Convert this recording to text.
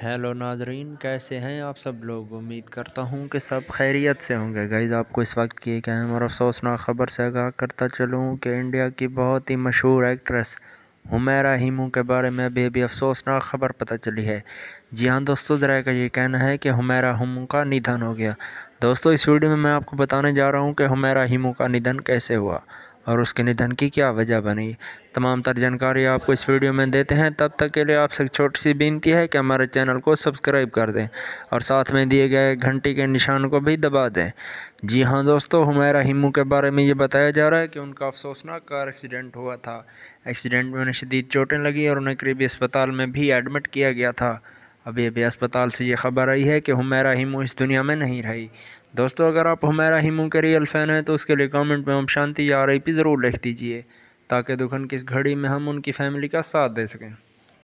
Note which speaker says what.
Speaker 1: hello नाजरीन कैसे हैं आप सब लोग उम्मीद करता हूं कि सब खैरियत से होंगे गाइज़ आपको इस वक्त की एक अहम और अफसोसनाक ख़बर से आगाह करता चलूं कि इंडिया की बहुत ही मशहूर एक्ट्रेस हुमैरा हिमू के बारे में अभी अभी अफसोसनाक ख़बर पता चली है जी हाँ दोस्तों ज़रा का ये कहना है कि हुमैरा हिमू का निधन हो गया दोस्तों इस वीडियो में मैं आपको बताने जा रहा हूँ कि हुमैरा हिमू का निधन कैसे हुआ और उसके निधन की क्या वजह बनी तमाम तर जानकारी आपको इस वीडियो में देते हैं तब तक के लिए आपसे एक छोटी सी विनती है कि हमारे चैनल को सब्सक्राइब कर दें और साथ में दिए गए घंटी के निशान को भी दबा दें जी हाँ दोस्तों हमारा हिमू के बारे में ये बताया जा रहा है कि उनका अफसोसनाक कार एक्सीडेंट हुआ था एक्सीडेंट में उन्हें शदीद चोटें लगी और उन्हें करीबी अस्पताल में भी एडमिट किया गया था अभी अभी अस्पताल से ये खबर आई है कि हमेरा हिमू इस दुनिया में नहीं रही दोस्तों अगर आप हमेरा हिमू के रियल फ़ैन हैं तो उसके लिए कमेंट में हम शांति या आर आई पी ज़रूर लिख दीजिए ताकि दुखन की इस घड़ी में हम उनकी फैमिली का साथ दे सकें